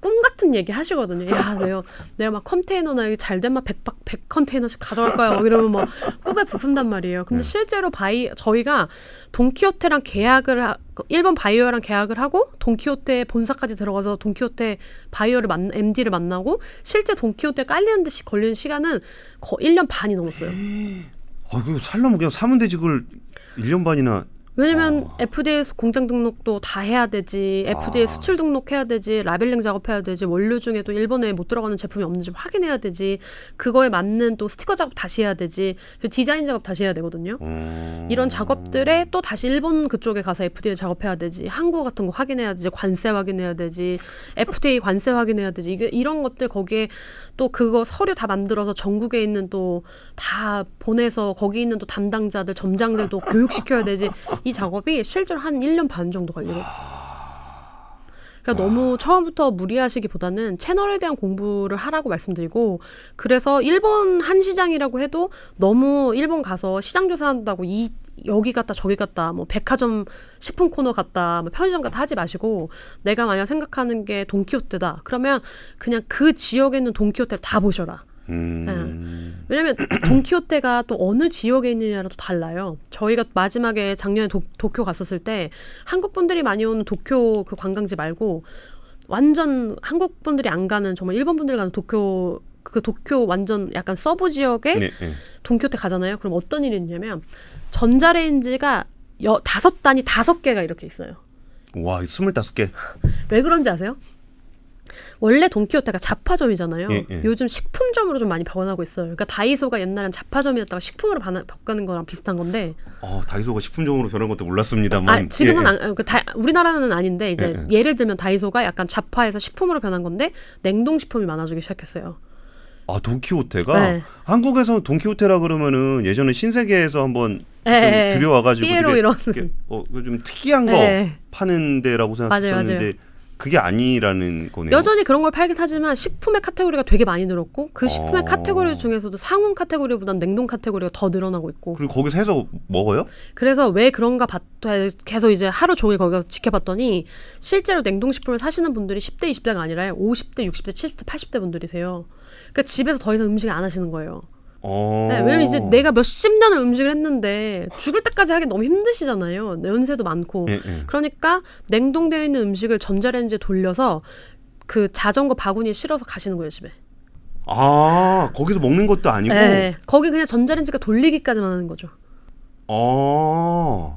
꿈 같은 얘기 하시거든요. 야, 내가, 내가 막 컨테이너나 여기 잘된 막백0 0 컨테이너씩 가져갈 거야. 막 이러면 뭐 꿈에 부푼단 말이에요. 근데 네. 실제로 바이, 저희가 돈키호테랑 계약을, 하, 그 일본 바이어랑 계약을 하고 돈키호테 본사까지 들어가서 돈키호테 바이어를 만, MD를 만나고 실제 돈키호테 깔리는 듯이 걸리는 시간은 거의 1년 반이 넘었어요. 아유, 예. 어, 살려면 그냥 사면 되지 그걸 1년 반이나 왜냐면 어. FDA 공장 등록도 다 해야 되지, FDA 아. 수출 등록해야 되지, 라벨링 작업해야 되지, 원료 중에 도 일본에 못 들어가는 제품이 없는지 확인해야 되지, 그거에 맞는 또 스티커 작업 다시 해야 되지, 디자인 작업 다시 해야 되거든요. 음. 이런 작업들에 또 다시 일본 그쪽에 가서 FDA 작업해야 되지, 한국 같은 거 확인해야 되지, 관세 확인해야 되지, FDA 관세 확인해야 되지, 이게 이런 것들 거기에 또 그거 서류 다 만들어서 전국에 있는 또 다 보내서 거기 있는 또 담당자들 점장들도 교육시켜야 되지 이 작업이 실제로 한 1년 반 정도 걸리거든요. 그러니까 와. 너무 처음부터 무리하시기보다는 채널에 대한 공부를 하라고 말씀드리고 그래서 일본 한 시장이라고 해도 너무 일본 가서 시장 조사한다고 이 여기 갔다 저기 갔다 뭐 백화점 식품 코너 갔다 뭐 편의점 갔다 하지 마시고 내가 만약 생각하는 게 돈키호테다 그러면 그냥 그 지역에 있는 돈키호테를 다 보셔라 음. 네. 왜냐하면 돈키호테가 또 어느 지역에 있느냐로 또 달라요. 저희가 마지막에 작년에 도, 도쿄 갔었을 때 한국 분들이 많이 오는 도쿄 그 관광지 말고 완전 한국 분들이 안 가는 정말 일본 분들이 가는 도쿄 그 도쿄 완전 약간 서부 지역에 네, 네. 돈키호테 가잖아요. 그럼 어떤 일이 있냐면 전자레인지가 여, 다섯 단이 다섯 개가 이렇게 있어요. 와, 스물 개. 왜 그런지 아세요? 원래 돈키호테가 잡화점이잖아요. 예, 예. 요즘 식품점으로 좀 많이 변하고 있어요. 그러니까 다이소가 옛날엔 잡화점이었다가 식품으로 바꾸는 거랑 비슷한 건데. 어, 다이소가 식품점으로 변한 것도 몰랐습니다만. 아, 지금은 예, 예. 안, 그 다, 우리나라는 아닌데 이제 예, 예. 를 들면 다이소가 약간 잡화에서 식품으로 변한 건데 냉동식품이 많아지기 시작했어요. 아 돈키호테가 네. 한국에서 돈키호테라 그러면은 예전에 신세계에서 한번 네, 들여와가지고 피에 이런 어, 그 좀 특이한 거 네. 파는 데라고 생각했었는데 맞아요, 맞아요. 그게 아니라는 거네요. 여전히 그런 걸 팔긴 하지만 식품의 카테고리가 되게 많이 늘었고 그 어. 식품의 아. 카테고리 중에서도 상온 카테고리보다는 냉동 카테고리가 더 늘어나고 있고. 그리고 거기서 해서 먹어요? 그래서 왜 그런가 봤, 계속 이제 하루 종일 거기 서 지켜봤더니 실제로 냉동식품을 사시는 분들이 10대, 20대가 아니라 50대, 60대, 70대, 80대 분들이세요. 그러니까 집에서 더 이상 음식을 안 하시는 거예요. 어. 네, 왜냐면 이제 내가 몇십 년을 음식을 했는데 죽을 때까지 하기 너무 힘드시잖아요. 연세도 많고. 예, 예. 그러니까 냉동되어 있는 음식을 전자레인지에 돌려서 그 자전거 바구니에 실어서 가시는 거예요, 집에. 아, 거기서 먹는 것도 아니고. 네, 거기 그냥 전자레인지가 돌리기까지만 하는 거죠. 아.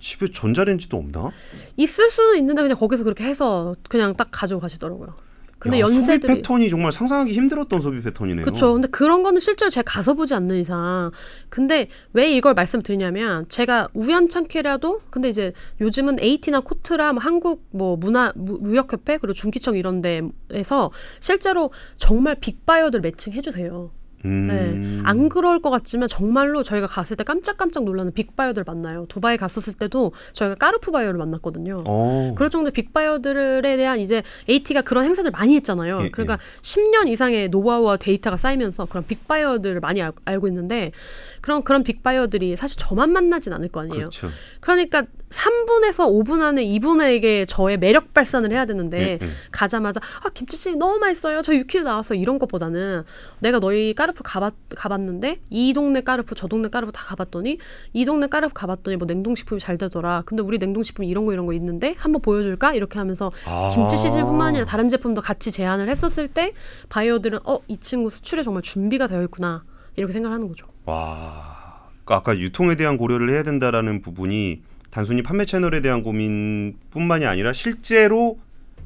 집에 전자레인지도 없나? 있을 수는 있는데 그냥 거기서 그렇게 해서 그냥 딱 가지고 가시더라고요. 근데 야, 연세들이 소비 패턴이 정말 상상하기 힘들었던 소비 패턴이네요. 그렇죠. 근데 그런 거는 실제로 제가 가서 보지 않는 이상. 근데 왜 이걸 말씀드리냐면 제가 우연찮게라도 근데 이제 요즘은 에이티나 코트라 뭐 한국 뭐 문화 무역협회 그리고 중기청 이런 데에서 실제로 정말 빅바이어들 매칭 해주세요. 네. 음. 네. 안 그럴 것 같지만 정말로 저희가 갔을 때 깜짝깜짝 놀라는 빅바이어들 만나요. 두바이 갔었을 때도 저희가 까르푸 바이어를 만났거든요. 오. 어. 그럴 정도 로 빅바이어들에 대한 이제 AT가 그런 행사들 많이 했잖아요. 예, 그러니까 예. 10년 이상의 노하우와 데이터가 쌓이면서 그런 빅바이어들을 많이 알, 고 있는데 그럼 그런 빅바이어들이 사실 저만 만나진 않을 거 아니에요. 그렇죠. 그러니까 삼분에서 오 분 안에 이분에게 저의 매력 발산을 해야 되는데 음, 음. 가자마자 아 김치찌개 너무 맛있어요. 저 유퀴즈 나왔어 이런 것보다는 내가 너희 까르푸 가봤 가봤는데 이 동네 까르푸 저 동네 까르푸 다 가봤더니 이 동네 까르푸 가봤더니 뭐 냉동식품이 잘 되더라. 근데 우리 냉동식품 이런 거 이런 거 있는데 한번 보여줄까 이렇게 하면서 아 김치시즌뿐만 아니라 다른 제품도 같이 제안을 했었을 때 바이어들은 어 이 친구 수출에 정말 준비가 되어 있구나 이렇게 생각하는 거죠. 와. 그러니까 아까 유통에 대한 고려를 해야 된다라는 부분이 단순히 판매 채널에 대한 고민뿐만이 아니라 실제로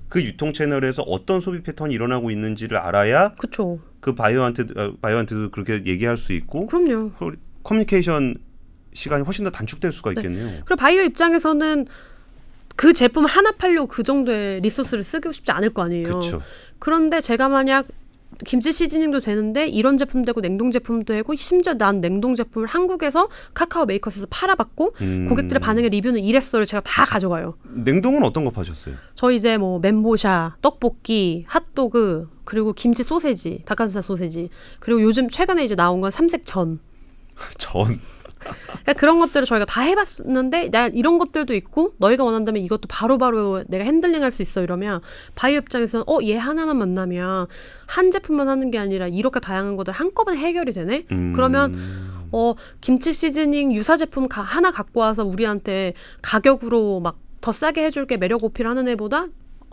그 유통 채널에서 어떤 소비 패턴이 일어나고 있는지를 알아야 그쵸. 그 바이오한테 어, 바이오한테도 그렇게 얘기할 수 있고 그럼요. 커뮤니케이션 시간이 훨씬 더 단축될 수가 네. 있겠네요. 네. 그리고 바이오 입장에서는 그 제품 하나 팔려 그 정도의 리소스를 쓰고 싶지 않을 거 아니에요. 그쵸. 그런데 제가 만약 김치 시즈닝도 되는데 이런 제품 도 되고 냉동 제품도 되고 심지어 난 냉동 제품을 한국에서 카카오 메이커스에서 팔아봤고 음. 고객들의 반응의 리뷰는 이랬어요 제가 다 가져가요. 냉동은 어떤 거 파셨어요? 저 이제 뭐 멘보샤, 떡볶이, 핫도그 그리고 김치 소세지, 닭가슴살 소세지 그리고 요즘 최근에 이제 나온 건 삼색 전. 전. 그러니까 그런 것들을 저희가 다 해봤는데 나 이런 것들도 있고 너희가 원한다면 이것도 바로바로 바로 내가 핸들링할 수 있어 이러면 바이오 입장에서는 어 얘 하나만 만나면 한 제품만 하는 게 아니라 이렇게 다양한 것들 한꺼번에 해결이 되네. 음. 그러면 어 김치 시즈닝 유사 제품 가, 하나 갖고 와서 우리한테 가격으로 막 더 싸게 해줄게 매력 오피를하는 애보다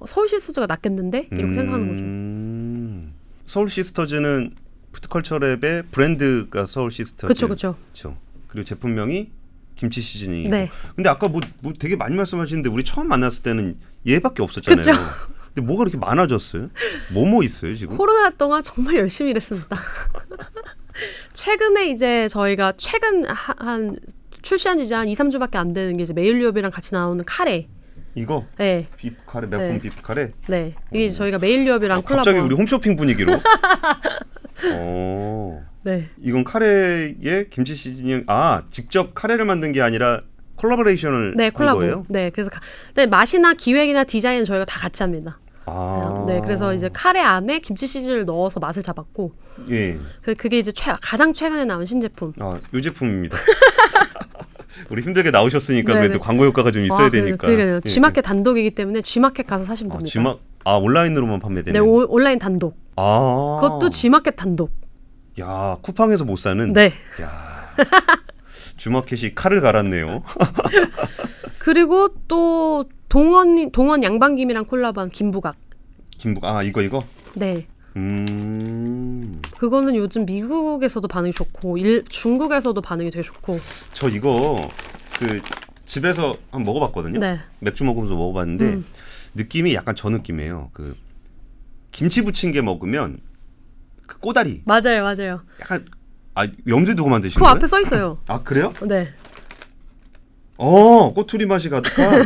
서울 시스터즈가 낫겠는데 이렇게 음. 생각하는 거죠. 음. 서울 시스터즈는 푸드컬처랩의 브랜드가 서울 시스터즈. 그렇죠, 그렇죠. 그리고 제품명이 김치 시즈이 네. 근데 아까 뭐, 뭐 되게 많이 말씀하시는데 우리 처음 만났을 때는 얘밖에 없었잖아요. 그쵸? 근데 뭐가 이렇게 많아졌어요? 뭐 뭐 있어요 지금? 코로나 동안 정말 열심히 일했습니다. 최근에 이제 저희가 최근 한 출시한 지 이제 한 2, 3주밖에 안 되는 게 이제 메일유업이랑 같이 나오는 카레. 이거? 네. 빕 카레, 매콤 네. 빕 카레? 네. 이게 오. 어. 저희가 메일유업이랑 아, 콜라보. 갑자기 우리 홈쇼핑 분위기로. 어. 네. 이건 카레의 김치 시즈닝 아 직접 카레를 만든 게 아니라 콜라보레이션을 네, 콜라보. 거예요? 네, 그래서 가, 근데 네, 맛이나 기획이나 디자인은 저희가 다 같이 합니다. 아. 네, 그래서 이제 카레 안에 김치 시즈을 넣어서 맛을 잡았고, 예. 그 그게 이제 최, 가장 최근에 나온 신제품. 아, 요 제품입니다. 우리 힘들게 나오셨으니까 네네. 그래도 네. 광고 효과가 좀 있어야 아, 되니까. 그러니까 G마켓 예. 단독이기 때문에 G마켓 가서 사시면 아, 됩니다. 아, G마 아 온라인으로만 판매되는. 네, 오, 온라인 단독. 아. 그것도 G마켓 단독. 야 쿠팡에서 못 사는. 네. 야 주마켓이 칼을 갈았네요. 그리고 또 동원 동원 양반김이랑 콜라보한 김부각. 김부 아 이거 이거. 네. 음. 그거는 요즘 미국에서도 반응이 좋고 일, 중국에서도 반응이 되게 좋고. 저 이거 그 집에서 한번 먹어봤거든요. 네. 맥주 먹으면서 먹어봤는데 음. 느낌이 약간 저 느낌이에요. 그 김치 부침개 먹으면 그 꼬다리. 맞아요, 맞아요. 약간 아 염지 두고 만드시그 거예요? 그 앞에 써 있어요. 아 그래요? 네. 어 꼬투리 맛이 가득한.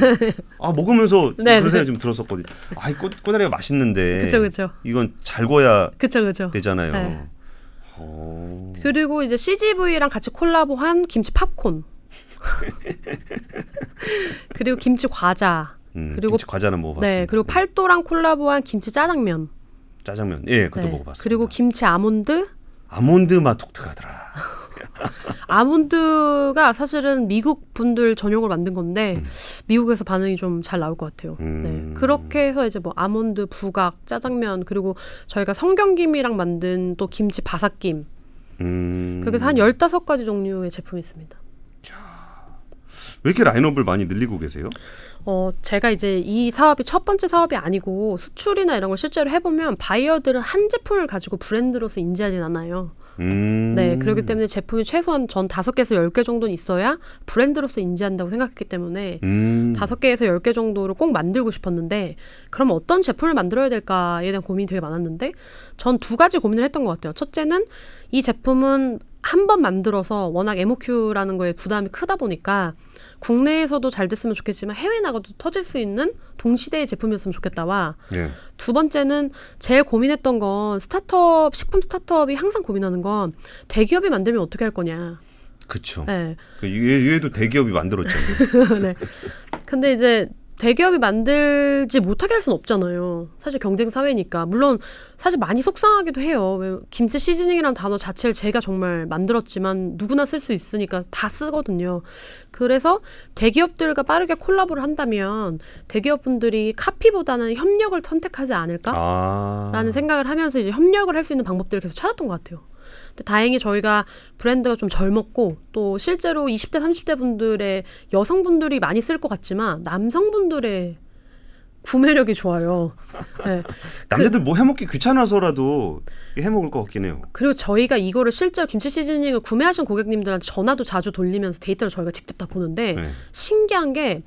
아 먹으면서 네, 그런 네. 생각 좀 들었었거든요. 아이 꼬, 꼬다리가 맛있는데. 그렇죠, 그렇죠. 이건 잘 구워야. 그렇죠, 그렇죠. 되잖아요. 네. 오. 어. 그리고 이제 CGV랑 같이 콜라보한 김치 팝콘. 그리고 김치 과자. 음, 그리고 김치 과자는 먹어봤어요. 네, 그리고 음. 팔도랑 콜라보한 김치 짜장면. 짜장면. 예, 그것도 네. 먹어봤습니다 그리고 김치 아몬드? 아몬드 맛 독특하더라. 아몬드가 사실은 미국 분들 전용으로 만든 건데 음. 미국에서 반응이 좀 잘 나올 것 같아요. 음. 네. 그렇게 해서 이제 뭐 아몬드 부각, 짜장면 그리고 저희가 성경김이랑 만든 또 김치 바삭김. 음. 그래서한 열다섯 가지 종류의 제품이 있습니다. 왜 이렇게 라인업을 많이 늘리고 계세요? 어, 제가 이제 이 사업이 첫 번째 사업이 아니고 수출이나 이런 걸 실제로 해보면 바이어들은 한 제품을 가지고 브랜드로서 인지하진 않아요. 음. 네, 그렇기 때문에 제품이 최소한 전 다섯 개에서 열 개 정도는 있어야 브랜드로서 인지한다고 생각했기 때문에 음. 다섯 개에서 열 개 정도를 꼭 만들고 싶었는데 그럼 어떤 제품을 만들어야 될까에 대한 고민이 되게 많았는데 전 두 가지 고민을 했던 것 같아요. 첫째는 이 제품은 한 번 만들어서 워낙 MOQ라는 거에 부담이 크다 보니까 국내에서도 잘 됐으면 좋겠지만 해외 나가도 터질 수 있는 동시대의 제품이었으면 좋겠다와 예. 두 번째는 제일 고민했던 건 스타트업 식품 스타트업이 항상 고민하는 건 대기업이 만들면 어떻게 할 거냐. 그렇죠. 네. 그 얘도 대기업이 만들었죠. 네. 근데 이제 대기업이 만들지 못하게 할 수는 없잖아요. 사실 경쟁 사회니까. 물론 사실 많이 속상하기도 해요. 김치 시즈닝이라는 단어 자체를 제가 정말 만들었지만 누구나 쓸 수 있으니까 다 쓰거든요. 그래서 대기업들과 빠르게 콜라보를 한다면 대기업분들이 카피보다는 협력을 선택하지 않을까라는 아... 생각을 하면서 이제 협력을 할 수 있는 방법들을 계속 찾았던 것 같아요. 근데 다행히 저희가 브랜드가 좀 젊었고 또 실제로 20대 30대 분들의 여성분들이 많이 쓸 것 같지만 남성분들의 구매력이 좋아요. 네. 남자들 그, 뭐 해먹기 귀찮아서라도 해먹을 것 같긴 해요. 그리고 저희가 이거를 실제로 김치 시즈닝을 구매하신 고객님들한테 전화도 자주 돌리면서 데이터를 저희가 직접 다 보는데 네. 신기한 게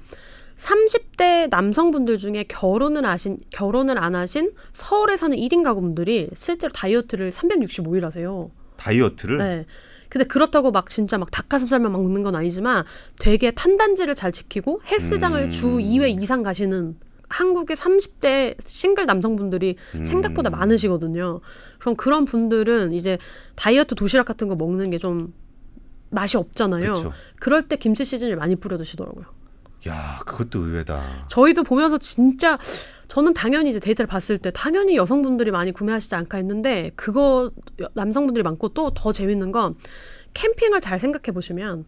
30대 남성분들 중에 결혼을 하신 결혼을 안 하신 서울에 사는 1인 가구분들이 실제로 다이어트를 365일 하세요. 다이어트를. 네. 근데 그렇다고 막 진짜 막 닭가슴살만 먹는 건 아니지만 되게 탄단지를 잘 지키고 헬스장을 음. 주 2회 이상 가시는 한국의 30대 싱글 남성분들이 음. 생각보다 많으시거든요. 그럼 그런 분들은 이제 다이어트 도시락 같은 거 먹는 게 좀 맛이 없잖아요. 그쵸. 그럴 때 김치 시즌을 많이 뿌려 드시더라고요. 야, 그것도 의외다. 저희도 보면서 진짜 저는 당연히 이제 데이터를 봤을 때 당연히 여성분들이 많이 구매하시지 않까 했는데 그거 남성분들이 많고 또 더 재밌는 건 캠핑을 잘 생각해 보시면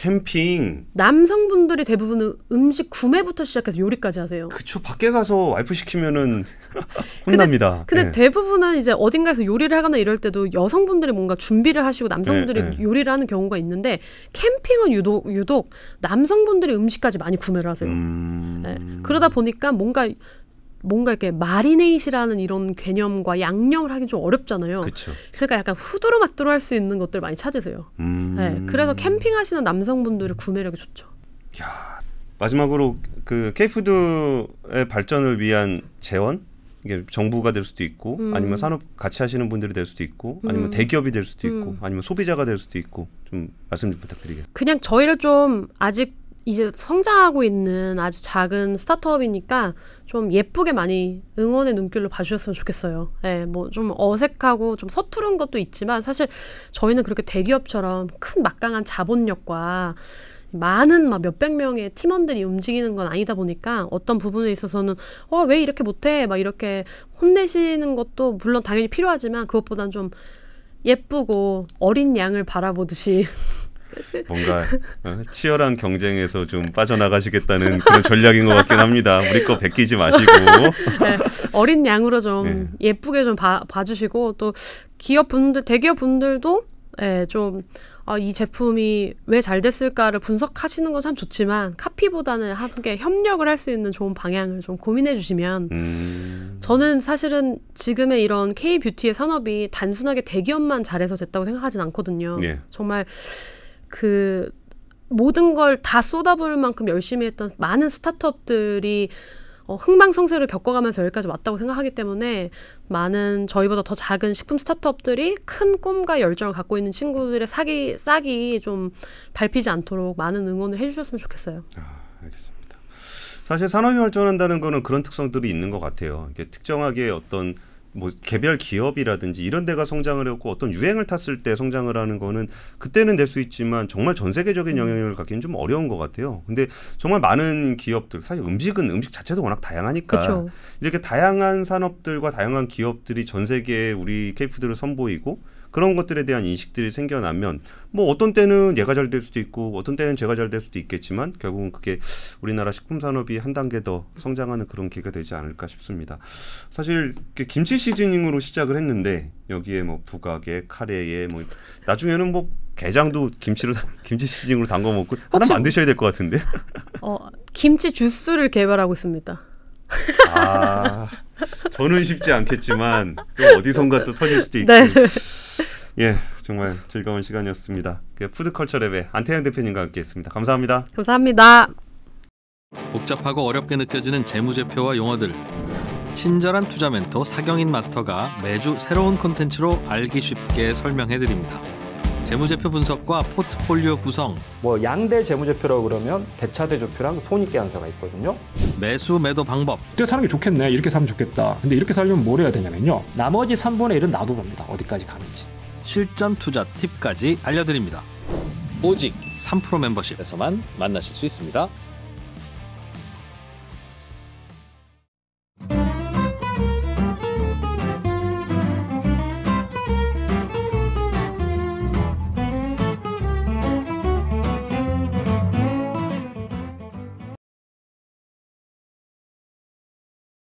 캠핑. 남성분들이 대부분 음식 구매부터 시작해서 요리까지 하세요. 그쵸. 밖에 가서 와이프 시키면은 혼납니다. 근데, 근데 네. 예. 대부분은 이제 어딘가에서 요리를 하거나 이럴 때도 여성분들이 뭔가 준비를 하시고 남성분들이 예, 요리를 하는 경우가 있는데 캠핑은 유독, 유독 남성분들이 음식까지 많이 구매를 하세요. 음... 그러다 보니까 뭔가 뭔가 이렇게 마리네이시라는 이런 개념과 양념을 하긴 좀 어렵잖아요. 그쵸. 그러니까 약간 후두루마뚜루 할수 있는 것들 많이 찾으세요. 음... 네, 그래서 캠핑하시는 남성분들의 구매력이 좋죠. 야 마지막으로 그 케이푸드의 발전을 위한 재원 이게 정부가 될 수도 있고 음. 아니면 산업 같이 하시는 분들이 될 수도 있고 아니면 음. 대기업이 될 수도 있고 음. 아니면 소비자가 될 수도 있고 좀 말씀 좀 부탁드리겠습니다. 그냥 저희를 좀 아직 이제 성장하고 있는 아주 작은 스타트업이니까 좀 예쁘게 많이 응원의 눈길로 봐주셨으면 좋겠어요. 예, 네, 뭐 뭐좀 어색하고 좀 서투른 것도 있지만 사실 저희는 그렇게 대기업처럼 큰 막강한 자본력과 많은 막 몇백 명의 팀원들이 움직이는 건 아니다 보니까 어떤 부분에 있어서는 어, 왜 이렇게 못해? 막 이렇게 혼내시는 것도 물론 당연히 필요하지만 그것보단 좀 예쁘고 어린 양을 바라보듯이 뭔가 어, 치열한 경쟁에서 좀 빠져나가시겠다는 그런 전략인 것 같긴 합니다. 우리 거 베끼지 마시고 네, 어린 양으로 좀 네. 예쁘게 좀 봐, 봐주시고 또 기업 분들 대기업 분들도 예, 좀 아, 이 제품이 왜 잘 됐을까를 분석하시는 건 참 좋지만 카피보다는 함께 협력을 할 수 있는 좋은 방향을 좀 고민해 주시면 음. 저는 사실은 지금의 이런 K 뷰티의 산업이 단순하게 대기업만 잘해서 됐다고 생각하진 않거든요. 예. 정말 그 모든 걸 다 쏟아부을 만큼 열심히 했던 많은 스타트업들이 어, 흥망성쇠를 겪어가면서 여기까지 왔다고 생각하기 때문에 많은 저희보다 더 작은 식품 스타트업들이 큰 꿈과 열정을 갖고 있는 친구들의 사기, 싹이 좀 밟히지 않도록 많은 응원을 해주셨으면 좋겠어요. 아, 알겠습니다. 사실 산업이 발전한다는 거는 그런 특성들이 있는 것 같아요. 이게 특정하게 어떤 뭐 개별 기업이라든지 이런 데가 성장을 했고 어떤 유행을 탔을 때 성장을 하는 거는 그때는 될 수 있지만 정말 전 세계적인 음. 영향력을 갖기는 좀 어려운 것 같아요. 근데 정말 많은 기업들 사실 음식은 음식 자체도 워낙 다양하니까 그쵸. 이렇게 다양한 산업들과 다양한 기업들이 전 세계에 우리 케이푸드를 선보이고 그런 것들에 대한 인식들이 생겨나면 뭐 어떤 때는 얘가 잘 될 수도 있고 어떤 때는 제가 잘 될 수도 있겠지만 결국은 그게 우리나라 식품 산업이 한 단계 더 성장하는 그런 기회가 되지 않을까 싶습니다. 사실 김치 시즈닝으로 시작을 했는데 여기에 뭐 부각에 카레에 뭐 나중에는 뭐 게장도 김치를 김치 시즈닝으로 담궈 먹고 하나 만드셔야 될 것 같은데. 어 김치 주스를 개발하고 있습니다. 아. 저는 쉽지 않겠지만 또 어디선가 또 터질 수도 있고. 네. 예, 정말 즐거운 시간이었습니다. 그 푸드컬처 랩의 안태현 대표님과 함께했습니다. 감사합니다. 감사합니다. 복잡하고 어렵게 느껴지는 재무제표와 용어들. 친절한 투자 멘토 사경인 마스터가 매주 새로운 콘텐츠로 알기 쉽게 설명해드립니다. 재무제표 분석과 포트폴리오 구성. 뭐 양대 재무제표라고 그러면 대차대조표랑 손익계산서가 있거든요. 매수 매도 방법. 이때 사는 게 좋겠네. 이렇게 사면 좋겠다. 근데 이렇게 살려면 뭘 해야 되냐면요. 나머지 3분의 1은 나도 봅니다. 어디까지 가는지. 실전 투자 팁까지 알려드립니다. 오직 3% 멤버십에서만 만나실 수 있습니다.